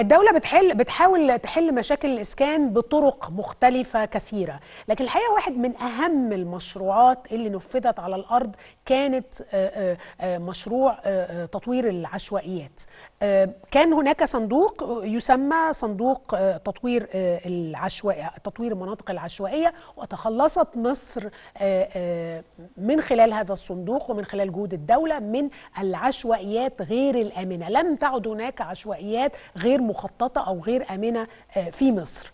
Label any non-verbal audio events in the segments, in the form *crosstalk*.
الدولة بتحل بتحاول تحل مشاكل الإسكان بطرق مختلفة كثيرة لكن الحقيقة واحد من أهم المشروعات اللي نفذت على الأرض كانت آه، آه، آه، مشروع تطوير العشوائيات كان هناك صندوق يسمى صندوق تطوير العشوائية تطوير المناطق العشوائية وتخلصت مصر من خلال هذا الصندوق ومن خلال جهود الدولة من العشوائيات غير الآمنة لم تعد هناك عشوائيات غير مخططه او غير امنه آه، في مصر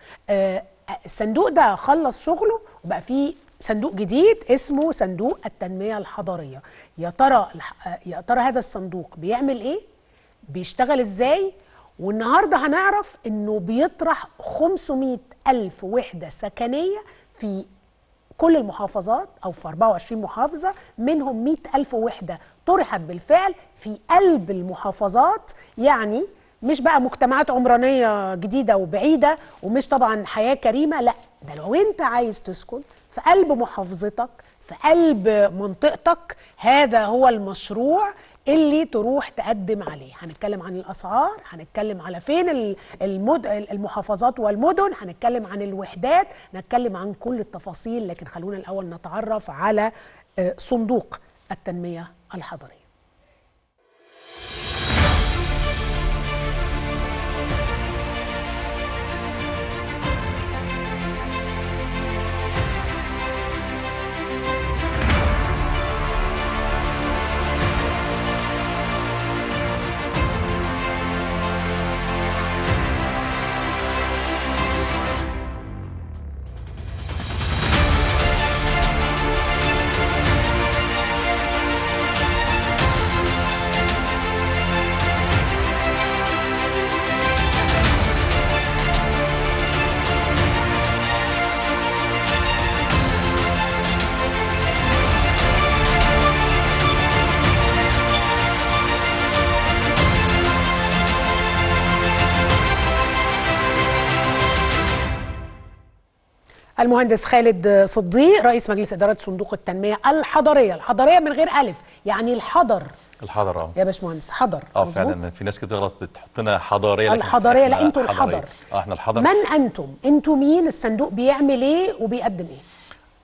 الصندوق آه، آه، ده خلص شغله وبقى فيه صندوق جديد اسمه صندوق التنميه الحضريه يا ترى يا ترى هذا الصندوق بيعمل ايه بيشتغل ازاي والنهارده هنعرف انه بيطرح 500 الف وحده سكنيه في كل المحافظات او في 24 محافظه منهم 100 الف وحده طرحت بالفعل في قلب المحافظات يعني مش بقى مجتمعات عمرانيه جديده وبعيده ومش طبعا حياه كريمه لا ده لو انت عايز تسكن في قلب محافظتك في قلب منطقتك هذا هو المشروع اللي تروح تقدم عليه هنتكلم عن الاسعار هنتكلم على فين المد... المحافظات والمدن هنتكلم عن الوحدات هنتكلم عن كل التفاصيل لكن خلونا الاول نتعرف على آه، صندوق التنميه الحضريه المهندس خالد صديق رئيس مجلس إدارة صندوق التنمية الحضرية الحضرية من غير ألف يعني الحضر الحضر اه يا باشمهندس حضر اه فعلا في ناس كده بتغلط بتحطنا حضاريه الحضاريه لا انتوا الحضر اه احنا الحضر من انتم انتوا مين الصندوق بيعمل ايه وبيقدم ايه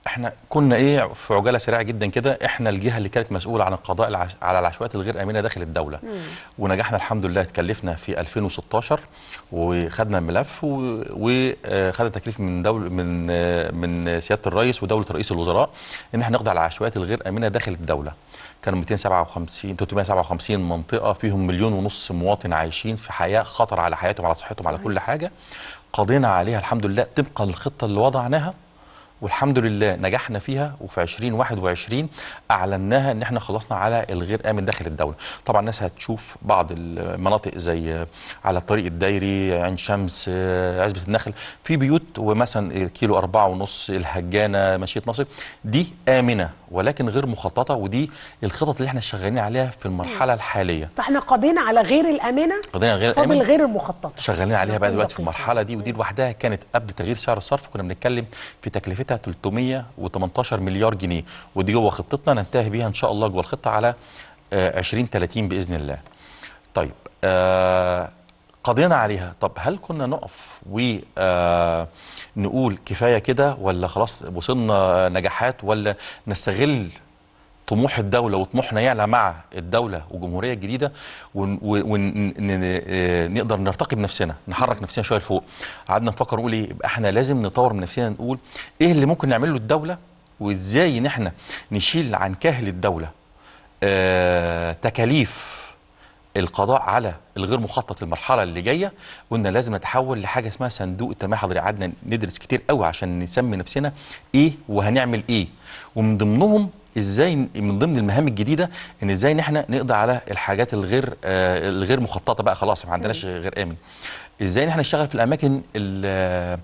احنا كنا ايه في عجاله سريعه جدا كده احنا الجهه اللي كانت مسؤوله عن القضاء العش... على العشوائيات الغير امنه داخل الدوله مم. ونجحنا الحمد لله اتكلفنا في 2016 وخدنا الملف و... وخدنا تكليف من دول من من سياده الرئيس ودوله رئيس الوزراء ان احنا نقضي على العشوائيات الغير امنه داخل الدوله كانوا 257 357 منطقه فيهم مليون ونص مواطن عايشين في حياه خطر على حياتهم على صحتهم صحيح. على كل حاجه قضينا عليها الحمد لله طبقا للخطه اللي وضعناها والحمد لله نجحنا فيها وفي 2021 اعلناها ان احنا خلصنا على الغير امن داخل الدوله طبعا الناس هتشوف بعض المناطق زي على الطريق الدايري عين شمس عزبه النخل في بيوت ومثلا كيلو أربعة ونص الهجانه مشيه ناصر دي امنه ولكن غير مخططه ودي الخطط اللي احنا شغالين عليها في المرحله الحاليه فاحنا قضينا على غير الامانه قضينا على غير الامانه فاضل غير المخططه شغالين عليها بقى دلوقتي في المرحله دي ودي لوحدها كانت قبل تغيير سعر الصرف كنا بنتكلم في تكلفتها 318 مليار جنيه ودي جوه خطتنا ننتهي بيها ان شاء الله جوه الخطه على 2030 آه، باذن الله طيب آه قضينا عليها طب هل كنا نقف ونقول كفاية كده ولا خلاص وصلنا نجاحات ولا نستغل طموح الدولة وطموحنا يعلى مع الدولة والجمهورية الجديدة ونقدر نرتقي بنفسنا نحرك نفسنا شوية لفوق قعدنا نفكر نقول ايه يبقى احنا لازم نطور من نفسنا نقول ايه اللي ممكن نعمله الدولة وازاي ان احنا نشيل عن كاهل الدولة آه تكاليف القضاء على الغير مخطط المرحله اللي جايه قلنا لازم نتحول لحاجه اسمها صندوق التنميه الحضريه قعدنا ندرس كتير قوي عشان نسمي نفسنا ايه وهنعمل ايه ومن ضمنهم ازاي من ضمن المهام الجديده ان ازاي ان احنا نقضي على الحاجات الغير آه الغير مخططه بقى خلاص ما عندناش غير امن ازاي ان احنا نشتغل في الاماكن آه،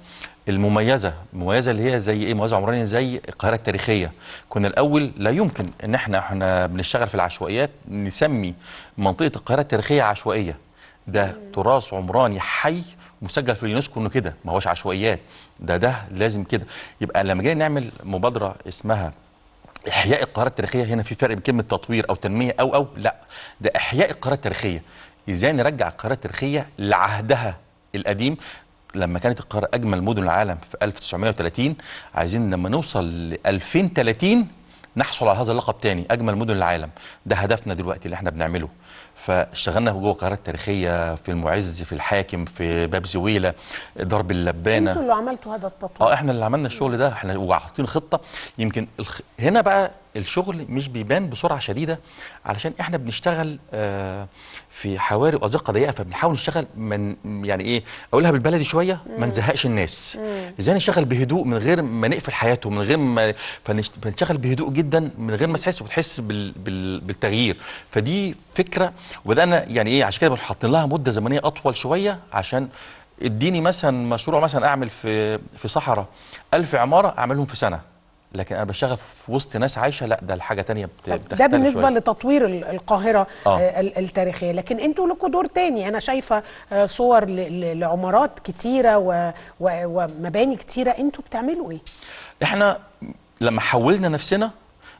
المميزه المميزه اللي هي زي ايه مميزه عمرانيه زي القاهره التاريخيه كنا الاول لا يمكن ان احنا احنا بنشتغل في العشوائيات نسمي منطقه القاهره التاريخيه عشوائيه ده تراث عمراني حي مسجل في اليونسكو انه كده ما هوش عشوائيات ده ده لازم كده يبقى لما جينا نعمل مبادره اسمها احياء القاهرة التاريخيه هنا في فرق بين كلمه تطوير او تنميه او او لا ده احياء القاهرة التاريخيه ازاي نرجع القاهرة التاريخيه لعهدها القديم لما كانت القاهرة اجمل مدن العالم في 1930 عايزين لما نوصل ل 2030 نحصل على هذا اللقب تاني اجمل مدن العالم ده هدفنا دلوقتي اللي احنا بنعمله فاشتغلنا جوه القاهره التاريخيه في المعز في الحاكم في باب زويله درب اللبانه انتوا اللي عملتوا هذا التطوير اه احنا اللي عملنا الشغل ده احنا وحاطين خطه يمكن الخ... هنا بقى الشغل مش بيبان بسرعه شديده علشان احنا بنشتغل آه في حواري وازقه ضيقه فبنحاول نشتغل من يعني ايه اقولها بالبلدي شويه ما نزهقش الناس ازاي نشتغل بهدوء من غير ما نقفل حياته من غير ما فنشتغل بهدوء جدا من غير ما تحس وتحس بال... بال... بالتغيير فدي فكره وبدانا يعني ايه عشان كده حاطين لها مده زمنيه اطول شويه عشان اديني مثلا مشروع مثلا اعمل في في صحراء 1000 عماره اعملهم في سنه لكن انا بشتغل في وسط ناس عايشه لا ده الحاجه تانية ده بالنسبه شوية. لتطوير القاهره آه. آه، التاريخيه لكن انتوا لكم دور تاني انا شايفه آه، صور لعمارات كتيره ومباني كتيره انتوا بتعملوا ايه احنا لما حولنا نفسنا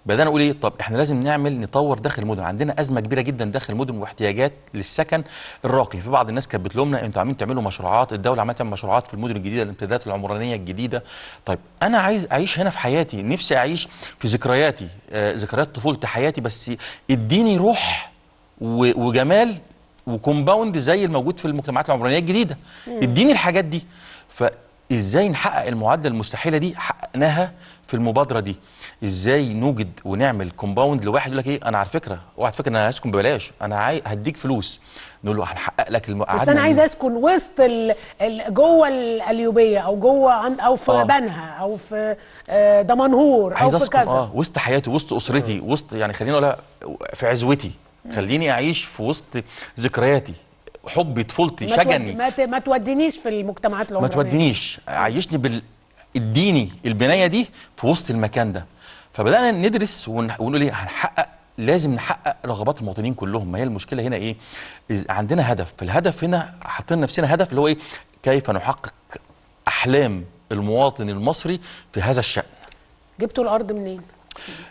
بدانا نقول ايه طب احنا لازم نعمل نطور داخل المدن عندنا ازمه كبيره جدا داخل المدن واحتياجات للسكن الراقي في بعض الناس كانت بتلومنا انتوا عاملين تعملوا مشروعات الدوله عملت مشروعات في المدن الجديده الامتدادات العمرانيه الجديده طيب انا عايز اعيش هنا في حياتي نفسي اعيش في ذكرياتي آه ذكريات طفولتي حياتي بس اديني روح وجمال وكومباوند زي الموجود في المجتمعات العمرانيه الجديده اديني الحاجات دي فازاي نحقق المعادله المستحيله دي حققناها في المبادره دي ازاي نوجد ونعمل كومباوند لواحد يقول لك ايه انا على فكره اوعى تفكر ان انا هسكن ببلاش انا عاي... هديك فلوس نقول له هنحقق لك الم... بس انا عايز اسكن وسط ال... ال... جوه القليوبيه او جوه عن... او في آه. بنها او في آه، دمنهور عايز او في كذا اه وسط حياتي وسط اسرتي م. آه. وسط يعني خليني اقولها في عزوتي خليني اعيش في وسط ذكرياتي حبي طفولتي شجني ما, ت... ما تودينيش في المجتمعات العمرانيه ما تودينيش عيشني بال اديني البنايه دي في وسط المكان ده فبدانا ندرس ونقول ايه هنحقق لازم نحقق رغبات المواطنين كلهم ما هي المشكله هنا ايه عندنا هدف فالهدف هنا حاطين نفسنا هدف اللي هو ايه كيف نحقق احلام المواطن المصري في هذا الشان جبتوا الارض منين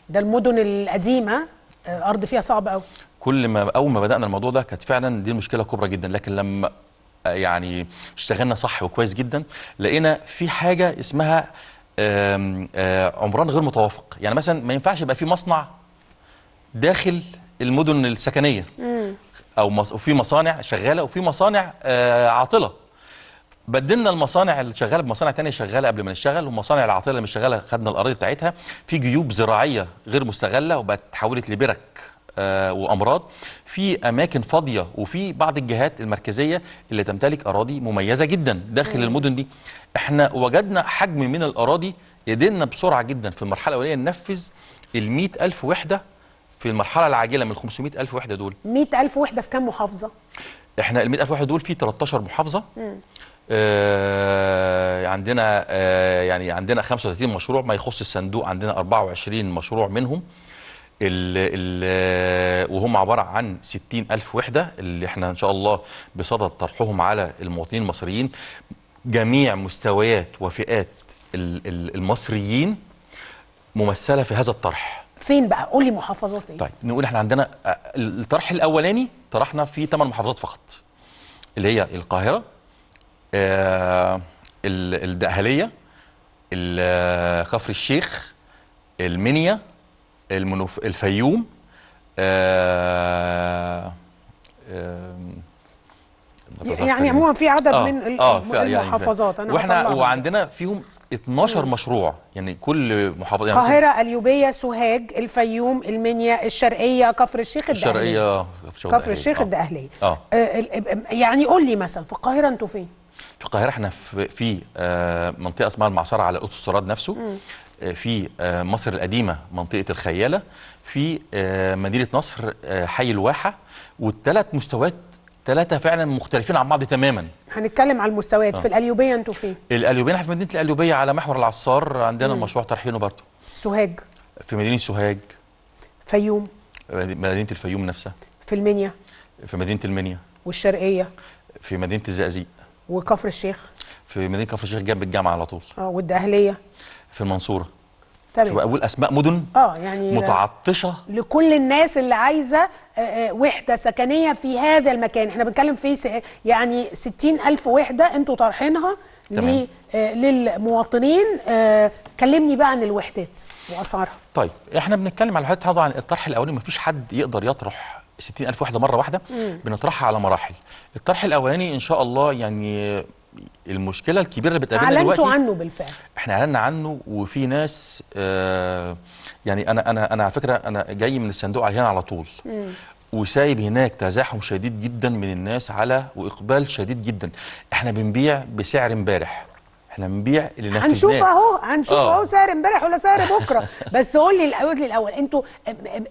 ده المدن القديمه آه، ارض فيها صعب قوي كل ما اول ما بدانا الموضوع ده كانت فعلا دي مشكله كبرى جدا لكن لما آه، يعني اشتغلنا صح وكويس جدا لقينا في حاجه اسمها عمران غير متوافق يعني مثلا ما ينفعش يبقى في مصنع داخل المدن السكنيه او مص... وفي مصانع شغاله وفي مصانع عاطله بدلنا المصانع اللي شغاله بمصانع ثانيه شغاله قبل ما نشتغل والمصانع العاطله اللي مش شغاله خدنا الاراضي بتاعتها في جيوب زراعيه غير مستغله وبقت اتحولت لبرك آه، وامراض في اماكن فاضيه وفي بعض الجهات المركزيه اللي تمتلك اراضي مميزه جدا داخل المدن دي احنا وجدنا حجم من الاراضي قدرنا بسرعه جدا في المرحله الاوليه ننفذ ال 100000 وحده في المرحله العاجله من 500000 وحده دول 100000 وحده في كام محافظه احنا ال 100000 وحده دول في 13 محافظه آه عندنا آه يعني عندنا 35 مشروع ما يخص الصندوق عندنا 24 مشروع منهم ال ال وهم عباره عن 60 الف وحده اللي احنا ان شاء الله بصدد طرحهم على المواطنين المصريين جميع مستويات وفئات المصريين ممثله في هذا الطرح فين بقى قول لي محافظات ايه طيب نقول احنا عندنا آه، الطرح الاولاني طرحنا في 8 محافظات فقط اللي هي القاهره آه الدقهليه كفر آه، الشيخ المنيا المنوف... الفيوم آه... آه... يعني عموما في عدد آه من آه يعني المحافظات يعني واحنا وعندنا فيهم 12 مم. مشروع يعني كل محافظه يعني القاهره اليوبيه سوهاج الفيوم المنيا الشرقيه كفر الشيخ الشرقيه كفر الشيخ الدقهليه آه. آه. يعني قول لي مثلا في القاهره انتوا فين في القاهره احنا في, في آه منطقه اسمها المعصره على قوس السراد نفسه مم. آه، في آه، مصر القديمة منطقة الخيالة في آه، مدينة نصر حي الواحة والثلاث مستويات ثلاثة فعلا مختلفين عن بعض تماما هنتكلم على المستويات آه. في الاليوبيه انتوا فين؟ الاليوبيه احنا في مدينة الاليوبيه على محور العصار عندنا مم. مشروع طرحينه برضه سوهاج في مدينة سوهاج فيوم مدينة الفيوم نفسها في المنيا في مدينة المنيا والشرقية في مدينة الزقازيق وكفر الشيخ في مدينة كفر الشيخ جنب الجامعة على طول اه والدقهلية في المنصوره تمام شوف اقول اسماء مدن اه يعني متعطشه لكل الناس اللي عايزه آه، آه، وحده سكنيه في هذا المكان احنا بنتكلم في يعني 60000 وحده انتوا طارحينها آه، للمواطنين كلمني بقى عن الوحدات واسعارها طيب احنا بنتكلم على الوحدات عن الطرح الاولاني ما فيش حد يقدر يطرح 60000 وحده مره واحده بنطرحها على مراحل الطرح الاولاني ان شاء الله يعني المشكله الكبيره اللي بتقابلنا دلوقتي اعلنتوا عنه بالفعل احنا اعلنا عنه وفي ناس آه يعني انا انا انا على فكره انا جاي من الصندوق على هنا على طول مم. وسايب هناك تزاحم شديد جدا من الناس على واقبال شديد جدا احنا بنبيع بسعر امبارح احنا بنبيع اللي نفذناه هنشوف اهو هنشوف آه. اهو سعر امبارح ولا سعر بكره *laughs* بس قول لي الاول الاول انتوا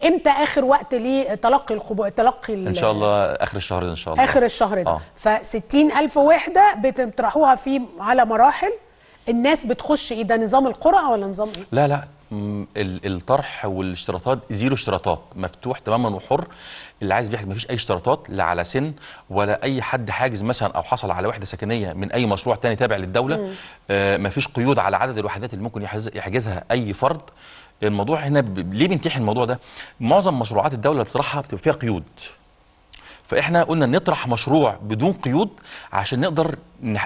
امتى اخر وقت لتلقي القبول تلقي ان شاء الله اخر الشهر ده ان شاء الله اخر الشهر ده آه. ف 60000 وحده بتطرحوها في على مراحل الناس بتخش ايه ده نظام القرعه ولا نظام ايه؟ لا لا الطرح والاشتراطات زيرو اشتراطات مفتوح تماما وحر اللي عايز بيحجز مفيش اي اشتراطات لا على سن ولا اي حد حاجز مثلا او حصل على وحده سكنيه من اي مشروع تاني تابع للدوله آه مفيش قيود على عدد الوحدات اللي ممكن يحجزها اي فرد الموضوع هنا ب... ليه بنتيح الموضوع ده معظم مشروعات الدوله اللي بتطرحها بتبقى فيها قيود فاحنا قلنا نطرح مشروع بدون قيود عشان نقدر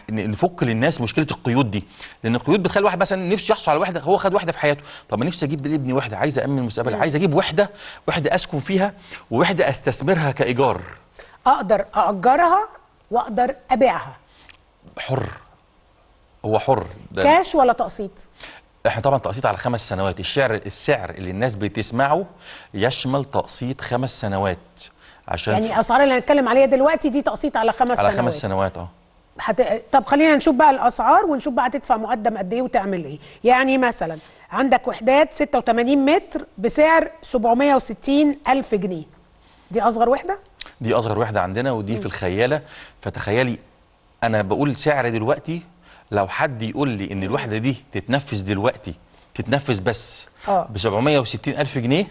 نفك للناس مشكله القيود دي لان القيود بتخلي الواحد مثلا نفسه يحصل على وحده هو خد وحده في حياته طب ما نفسي اجيب لابني وحده عايز امن المستقبل عايز اجيب وحده وحده اسكن فيها ووحده استثمرها كايجار اقدر ااجرها واقدر ابيعها حر هو حر ده كاش ولا تقسيط احنا طبعا تقسيط على خمس سنوات الشعر السعر اللي الناس بتسمعه يشمل تقسيط خمس سنوات عشان يعني الاسعار اللي هنتكلم عليها دلوقتي دي تقسيط على خمس على سنوات على خمس سنوات اه حت... طب خلينا نشوف بقى الاسعار ونشوف بقى هتدفع مقدم قد ايه وتعمل ايه يعني مثلا عندك وحدات 86 متر بسعر 760 الف جنيه دي اصغر وحده دي اصغر وحده عندنا ودي م. في الخياله فتخيلي انا بقول سعر دلوقتي لو حد يقول لي ان الوحده دي تتنفذ دلوقتي تتنفذ بس آه. ب 760 الف جنيه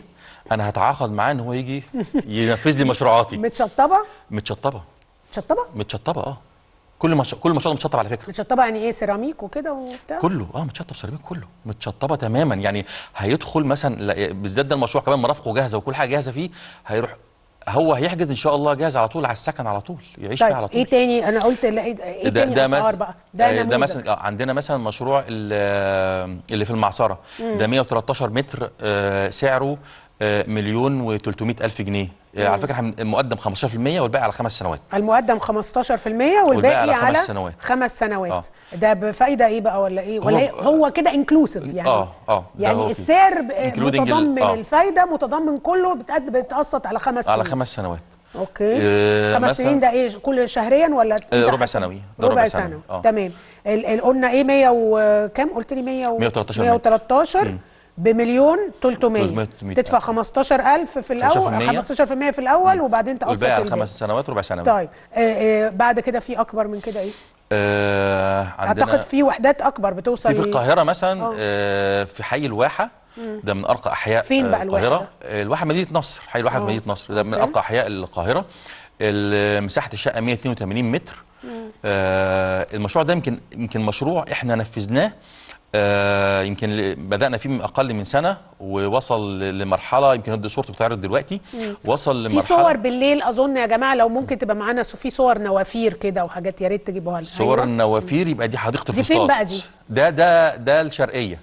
انا هتعاقد معاه ان هو يجي ينفذ لي مشروعاتي متشطبه متشطبه متشطبه متشطبه اه كل مش... كل مشروع متشطب على فكره متشطبه يعني ايه سيراميك وكده وبتاع كله اه متشطب سيراميك كله متشطبه تماما يعني هيدخل مثلا بالذات ده المشروع كمان مرافقه جاهزه وكل حاجه جاهزه فيه هيروح هو هيحجز ان شاء الله جاهز على طول على السكن على طول يعيش طيب فيه على طول ايه تاني انا قلت لا ايه ده تاني ده مس... بقى ده, آه، ده مثلا آه، عندنا مثلا مشروع اللي في المعصره مم. ده 113 متر آه، سعره آه، مليون و300 ألف جنيه آه، مم. على فكره المقدم 15% والباقي على خمس سنوات المقدم 15% والباقي, والباقي على, خمس سنوات خمس سنوات آه. ده بفايده ايه بقى ولا ايه ولا هو, هو كده انكلوسيف آه، يعني اه اه يعني السعر متضمن آه. الفايده متضمن كله بتقسط على خمس سنوات على خمس سنوات اوكي إيه خمس سنين ده ايه كل شهريا ولا ربع سنوي ده ربع, سنوي, سنوي. آه. تمام قلنا ايه 100 وكام قلت لي 100 113 113 بمليون 300 تدفع 15000 في الاول 15% في الاول وبعدين تقسط الباقي خمس سنوات ربع سنوات طيب آه آه بعد كده في اكبر من كده ايه؟ آه عندنا اعتقد في وحدات اكبر بتوصل في, في القاهره مثلا آه, آه، في حي الواحه ده من ارقى احياء فين آه، بقى القاهره آه، الواحه مدينه نصر حي الواحه مدينه نصر ده من ارقى احياء القاهره مساحه الشقه 182 متر آه المشروع ده يمكن يمكن مشروع احنا نفذناه آه يمكن بدأنا فيه من أقل من سنة ووصل لمرحلة يمكن هدي صورته بتعرض دلوقتي مم. وصل لمرحلة في صور بالليل أظن يا جماعة لو ممكن تبقى معانا في صور نوافير كده وحاجات يا ريت تجيبوها لنا صور أيوة. النوافير يبقى دي حديقة الفستان دي فين بقى دي؟ ده ده ده الشرقية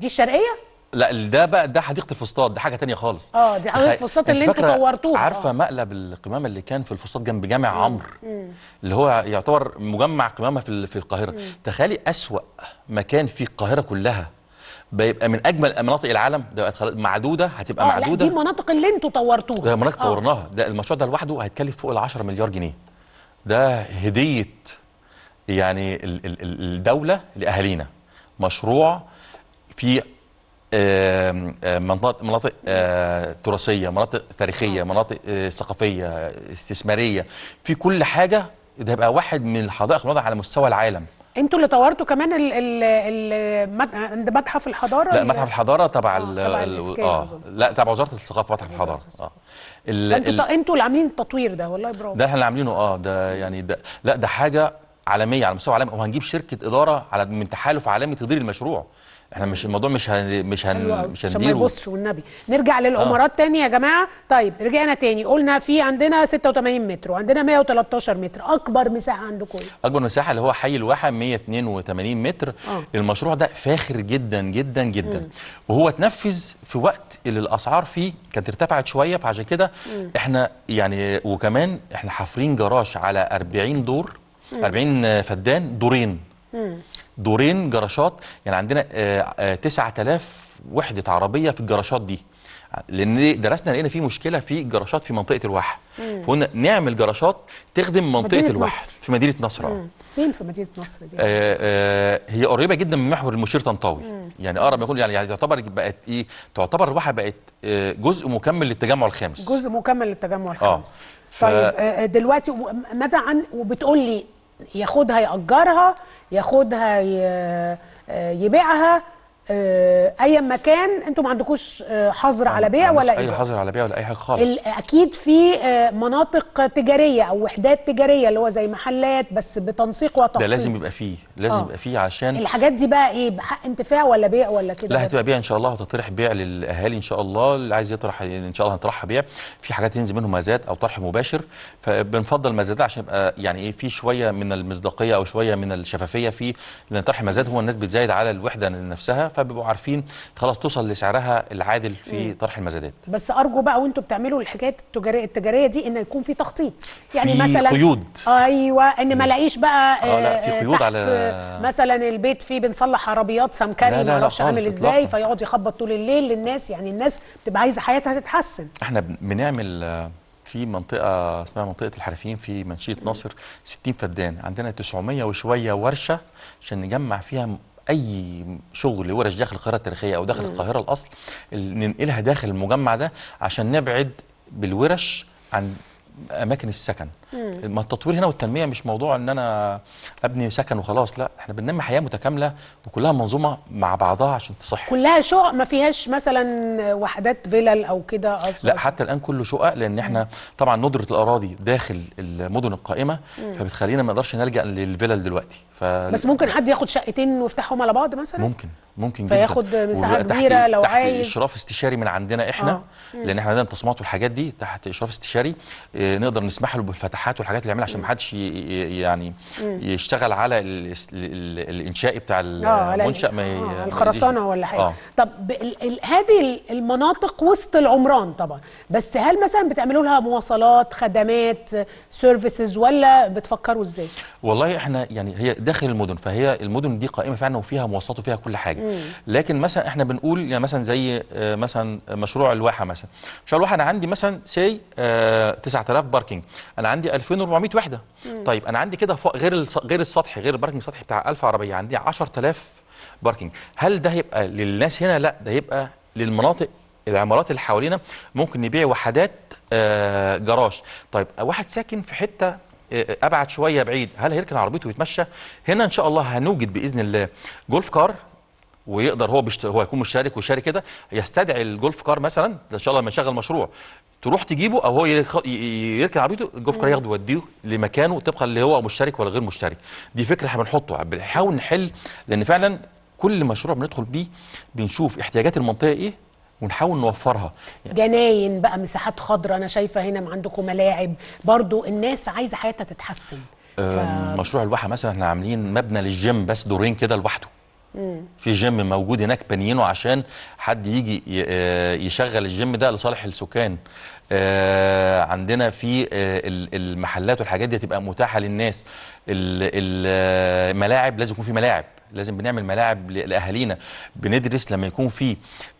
دي الشرقية؟ لا ده بقى ده حديقه الفسطاط ده حاجه تانية خالص اه دي حديقه الفسطاط اللي انت طورتوها عارفه آه. مقلب القمامه اللي كان في الفسطاط جنب جامع عمرو اللي هو يعتبر مجمع قمامه في في القاهره تخيلي اسوا مكان في القاهره كلها بيبقى من اجمل مناطق العالم ده معدوده هتبقى آه معدوده لا دي المناطق اللي انتوا طورتوها ده مناطق آه. طورناها ده المشروع ده لوحده هيتكلف فوق ال 10 مليار جنيه ده هديه يعني الدوله لاهالينا مشروع في مناطق مناطق تراثيه مناطق تاريخيه آه. مناطق ثقافيه استثماريه في كل حاجه ده هيبقى واحد من الحدائق الموضوعه على مستوى العالم انتوا اللي طورتوا كمان ال ال عند متحف الحضاره لا متحف الحضاره تبع آه، ال اه لا تبع وزاره الثقافه متحف الحضاره اه انتوا انتوا اللي عاملين التطوير ده والله برافو ده احنا اللي عاملينه اه ده يعني ده لا ده حاجه عالميه على مستوى عالمي وهنجيب شركه اداره على من تحالف عالمي تدير المشروع احنا مش الموضوع مش هن مش هن أيوة، مش هنديره عشان ما يبصش والنبي نرجع للعمارات آه. تاني يا جماعه طيب رجعنا تاني قلنا في عندنا 86 متر وعندنا 113 متر اكبر مساحه عندكم اكبر مساحه اللي هو حي الواحه 182 متر آه. المشروع ده فاخر جدا جدا جدا م. وهو اتنفذ في وقت اللي الاسعار فيه كانت ارتفعت شويه فعشان كده احنا يعني وكمان احنا حافرين جراج على 40 دور م. 40 فدان دورين دورين جراشات يعني عندنا 9000 آه، آه، وحده عربيه في الجراشات دي لان درسنا لقينا في مشكله في جراشات في منطقه الواحه فقلنا نعمل جراشات تخدم منطقه الواحه في مدينه نصر اه فين في مدينه نصر دي؟ آآ آه، آآ هي قريبه جدا من محور المشير طنطاوي يعني اقرب ما يكون يعني, تعتبر بقت ايه؟ تعتبر الواحه بقت جزء مكمل للتجمع الخامس جزء مكمل للتجمع الخامس آه. ف... طيب دلوقتي ماذا عن وبتقول لي ياخدها ياجرها ياخدها آه، يبيعها آه، اي مكان انتم ما عندكوش آه، حظر على بيع ولا اي حظر على بيع ولا اي حاجه خالص اكيد في آه، مناطق تجاريه او وحدات تجاريه اللي هو زي محلات بس بتنسيق وتخطيط ده لازم يبقى فيه لازم يبقى فيه عشان الحاجات دي بقى ايه بحق انتفاع ولا بيع ولا كده لا هتبقى بيع ان شاء الله هتطرح بيع للاهالي ان شاء الله اللي عايز يطرح ان شاء الله هنطرحها بيع في حاجات ينزل منهم مزاد او طرح مباشر فبنفضل مزادات عشان يبقى يعني ايه في شويه من المصداقيه او شويه من الشفافيه في لان طرح مزاد هو الناس بتزايد على الوحده نفسها فبيبقوا عارفين خلاص توصل لسعرها العادل في طرح المزادات بس ارجو بقى وانتم بتعملوا الحكايات التجاريه التجاريه دي ان يكون في تخطيط يعني في مثلا قيود ايوه ان ما الاقيش بقى آه لا آه، في قيود على مثلا البيت فيه بنصلح عربيات سمكري ما اعرفش اعمل ازاي فيقعد يخبط طول الليل للناس يعني الناس بتبقى عايزه حياتها تتحسن احنا بنعمل آه، في منطقة اسمها منطقة الحرفيين في منشية ناصر 60 فدان عندنا 900 وشوية ورشة عشان نجمع فيها اي شغل ورش داخل القاهره التاريخيه او داخل القاهره الاصل ننقلها داخل المجمع ده عشان نبعد بالورش عن اماكن السكن ما التطوير هنا والتنميه مش موضوع ان انا ابني سكن وخلاص لا احنا بننمي حياه متكامله وكلها منظومه مع بعضها عشان تصح كلها شقق ما فيهاش مثلا وحدات فيلل او كده اصلا لا حتى الان كله شقق لان احنا طبعا ندره الاراضي داخل المدن القائمه فبتخلينا ما نقدرش نلجا للفيلل دلوقتي ف... بس ممكن حد ياخد شقتين ويفتحهم على بعض مثلا ممكن ممكن جدا فياخد مساحه كبيره لو تحت عايز اشراف استشاري من عندنا احنا آه. لان احنا عندنا تصميمات والحاجات دي تحت اشراف استشاري نقدر نسمح له بالفتحات والحاجات اللي يعملها عشان ما حدش يعني يشتغل على الانشائي بتاع آه، المنشا ما آه، الخرسانه ولا حاجه آه. طب هذه المناطق وسط العمران طبعا بس هل مثلا بتعملوا لها مواصلات خدمات سيرفيسز ولا بتفكروا ازاي والله احنا يعني هي داخل المدن فهي المدن دي قائمه فعلا وفيها مواصلات وفيها كل حاجه مم. لكن مثلا احنا بنقول يعني مثلا زي آه، مثلا مشروع الواحه مثلا مشروع الواحه انا عندي مثلا سي 9000 3000 باركنج انا عندي 2400 وحده مم. طيب انا عندي كده غير غير السطح غير الباركنج السطحي بتاع 1000 عربيه عندي 10000 باركنج هل ده هيبقى للناس هنا لا ده هيبقى للمناطق العمارات اللي حوالينا ممكن نبيع وحدات آه، جراج طيب واحد ساكن في حته آه، ابعد شويه بعيد هل هيركن عربيته ويتمشى هنا ان شاء الله هنوجد باذن الله جولف كار ويقدر هو بشت... هو هيكون مشترك ويشارك كده يستدعي الجولف كار مثلا ان شاء الله لما يشغل مشروع تروح تجيبه او هو يركن عربيته الجولف كار ياخده ويوديه لمكانه طبقا اللي هو مشترك ولا غير مشترك دي فكره احنا بنحطه بنحاول نحل لان فعلا كل مشروع بندخل بيه بنشوف احتياجات المنطقه ايه ونحاول نوفرها يعني جناين بقى مساحات خضراء انا شايفه هنا عندكم ملاعب برضو الناس عايزه حياتها تتحسن آه، ف... مشروع الواحه مثلا احنا عاملين مبنى للجيم بس دورين كده لوحده في جيم موجود هناك بنيينه عشان حد يجي آه، يشغل الجيم ده لصالح السكان آه، عندنا في آه، المحلات والحاجات دي تبقى متاحه للناس الملاعب لازم يكون في ملاعب لازم بنعمل ملاعب لاهالينا بندرس لما يكون في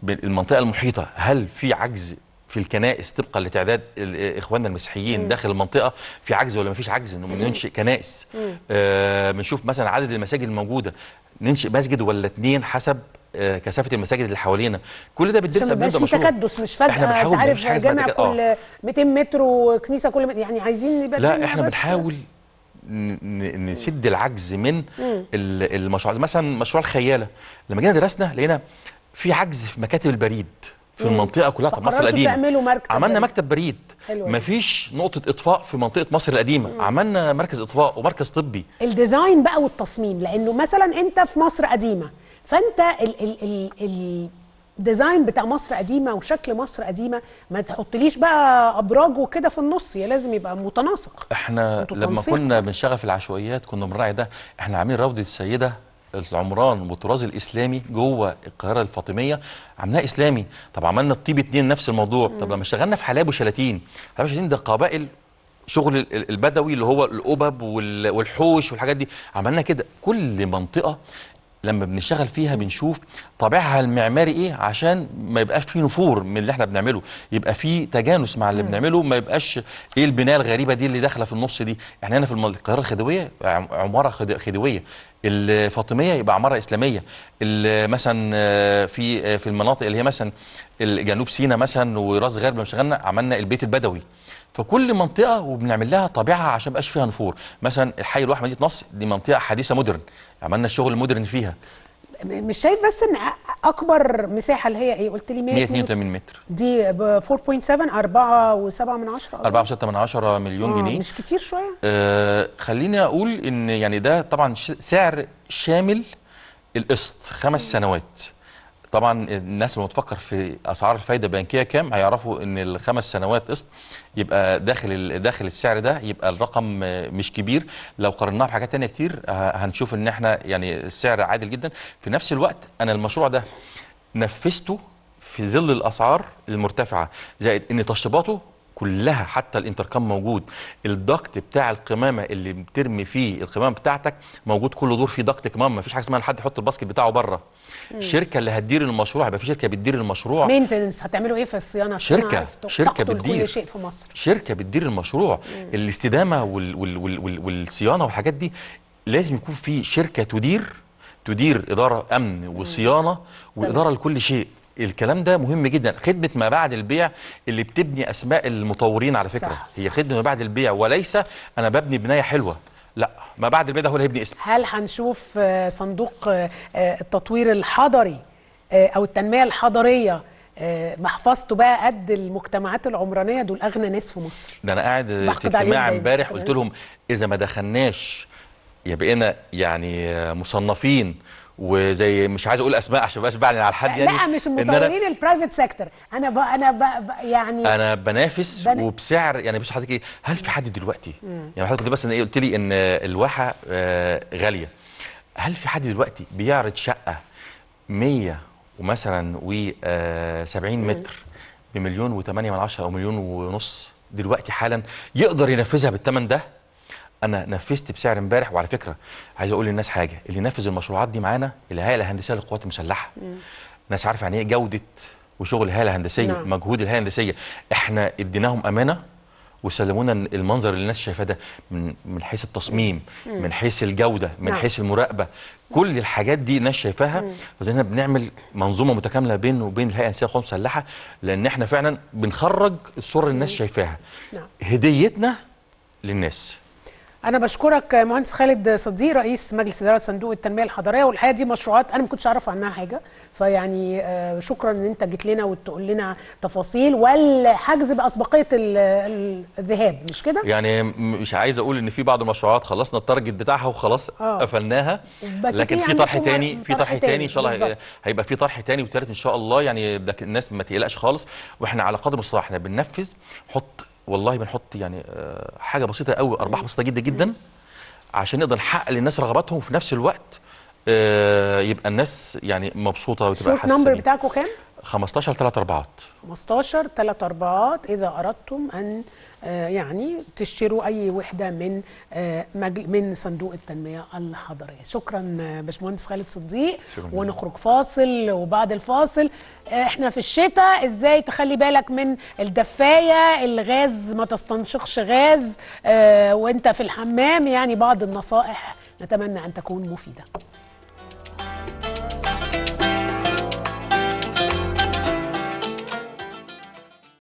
المنطقه المحيطه هل في عجز في الكنائس طبقا لتعداد آه، اخواننا المسيحيين داخل المنطقه في عجز ولا ما فيش عجز انه ننشئ كنائس آه، بنشوف آه مثلا عدد المساجد الموجوده ننشئ مسجد ولا اتنين حسب آه، كثافه المساجد اللي حوالينا كل ده بتدرس قبل ما تكدس مش فجاه احنا بنحاول عارف مش جامع كل 200 متر وكنيسه كل يعني عايزين نبقى لا احنا بنحاول نسد العجز من المشروع مثلا مشروع الخياله لما جينا درسنا لقينا في عجز في مكاتب البريد في مم. المنطقه كلها طب مصر القديمه تعملوا مركز عملنا مكتب بريد ما مفيش نقطه اطفاء في منطقه مصر القديمه مم. عملنا مركز اطفاء ومركز طبي الديزاين بقى والتصميم لانه مثلا انت في مصر قديمه فانت ال ال ال ال ديزاين بتاع مصر قديمه وشكل مصر قديمه ما تحطليش بقى ابراج وكده في النص يا لازم يبقى متناسق احنا لما كنا بنشغل العشوائيات كنا بنراعي ده احنا عاملين روضه السيده العمران والطراز الاسلامي جوه القاهره الفاطميه عملناه اسلامي طب عملنا الطيب اتنين نفس الموضوع مم. طب لما اشتغلنا في حلاب وشلاتين حلاب وشلاتين ده قبائل شغل البدوي اللي هو الأبب والحوش والحاجات دي عملنا كده كل منطقة لما بنشتغل فيها بنشوف طابعها المعماري ايه عشان ما يبقاش فيه نفور من اللي احنا بنعمله يبقى فيه تجانس مع اللي بنعمله ما يبقاش ايه البنايه الغريبه دي اللي داخله في النص دي يعني احنا هنا في القاهره الخديويه عماره خديويه الفاطميه يبقى عماره اسلاميه مثلا آه، في آه، في المناطق اللي هي مثلا جنوب سيناء مثلا وراس غرب لما اشتغلنا عملنا البيت البدوي فكل منطقه وبنعمل لها طابعها عشان يبقاش فيها نفور مثلا الحي الواحد مدينه نصر دي منطقه حديثه مودرن عملنا الشغل المودرن فيها مش شايف بس ان اكبر مساحه اللي هي ايه قلت لي 182 متر دي 4.7 4.7 مليون آه جنيه مش كتير شويه آه خليني اقول ان يعني ده طبعا سعر شامل القسط خمس سنوات طبعا الناس لما تفكر في اسعار الفايده البنكيه كام هيعرفوا ان الخمس سنوات قسط يبقى داخل داخل السعر ده يبقى الرقم مش كبير لو قارناها بحاجات ثانيه كتير هنشوف ان احنا يعني السعر عادل جدا في نفس الوقت انا المشروع ده نفذته في ظل الاسعار المرتفعه زائد ان تشطيباته كلها حتى الانتركام موجود الضغط بتاع القمامه اللي بترمي فيه القمامه بتاعتك موجود كل دور فيه ضغط قمامه مفيش حاجه اسمها حد يحط الباسكت بتاعه بره الشركه اللي هتدير المشروع هيبقى في شركه بتدير المشروع مينتنس هتعملوا ايه في الصيانه شركه شركه بتدير شيء في مصر شركه بتدير المشروع مم. الاستدامه وال وال وال وال والصيانه والحاجات دي لازم يكون في شركه تدير تدير اداره امن وصيانه واداره لكل شيء الكلام ده مهم جدا خدمه ما بعد البيع اللي بتبني اسماء المطورين على فكره صح. هي خدمه ما بعد البيع وليس انا ببني بنايه حلوه لا ما بعد البيع ده هو اللي هيبني اسم هل هنشوف آه، صندوق آه، آه، التطوير الحضري او التنميه الحضريه محفظته بقى قد المجتمعات العمرانيه دول اغنى ناس في مصر ده انا قاعد في اجتماع امبارح قلت لهم اذا ما دخلناش يبقينا يعني مصنفين وزي مش عايز اقول اسماء عشان بقاش بعلن على حد يعني لا مش المطورين البرايفت سيكتور انا ب... انا ب... يعني انا بنافس بن... وبسعر يعني بص حضرتك ايه هل في حد دلوقتي مم. يعني حضرتك كنت بس ايه قلت لي ان الواحه آه غاليه هل في حد دلوقتي بيعرض شقه 100 ومثلا و 70 آه، متر بمليون و8 من عشرة او مليون ونص دلوقتي حالا يقدر ينفذها بالثمن ده انا نفذت بسعر امبارح وعلى فكره عايز اقول للناس حاجه اللي نفذ المشروعات دي معانا الهيئه الهندسيه للقوات المسلحه ناس عارفه يعني ايه جوده وشغل الهيئه الهندسيه نعم. مجهود الهيئه الهندسيه احنا اديناهم امانه وسلمونا المنظر اللي الناس شايفاه ده من من حيث التصميم مم. من حيث الجوده من نعم. حيث المراقبه كل الحاجات دي الناس شايفاها فزينا بنعمل منظومه متكامله بينه وبين الهيئه الهندسيه للقوات المسلحه لان احنا فعلا بنخرج الصوره اللي الناس شايفاها نعم. هديتنا للناس انا بشكرك مهندس خالد صديق رئيس مجلس اداره صندوق التنميه الحضريه والحقيقه دي مشروعات انا ما كنتش اعرف عنها حاجه فيعني آه، شكرا ان انت جيت لنا وتقول لنا تفاصيل والحجز باسبقيه الذهاب مش كده يعني مش عايز اقول ان في بعض المشروعات خلصنا التارجت بتاعها وخلاص آه. قفلناها بس لكن في طرح تاني في طرح تاني ان شاء الله هيبقى في طرح تاني وتالت ان شاء الله يعني الناس ما تقلقش خالص واحنا على قدر المستطاع احنا بننفذ حط والله بنحط يعني آه، حاجه بسيطه قوي ارباح بسيطه جدا جدا عشان نقدر نحقق للناس رغباتهم في نفس الوقت آه، يبقى الناس يعني مبسوطه وتبقى حاسه النمبر بتاعكم كام 15 3 4 15 3 4 اذا اردتم ان آه، يعني تشتروا اي وحده من آه، من صندوق التنميه الحضريه شكرا باشمهندس خالد صديق ونخرج فاصل وبعد الفاصل احنا في الشتاء ازاي تخلي بالك من الدفايه الغاز ما تستنشقش غاز وانت في الحمام يعني بعض النصائح نتمنى ان تكون مفيده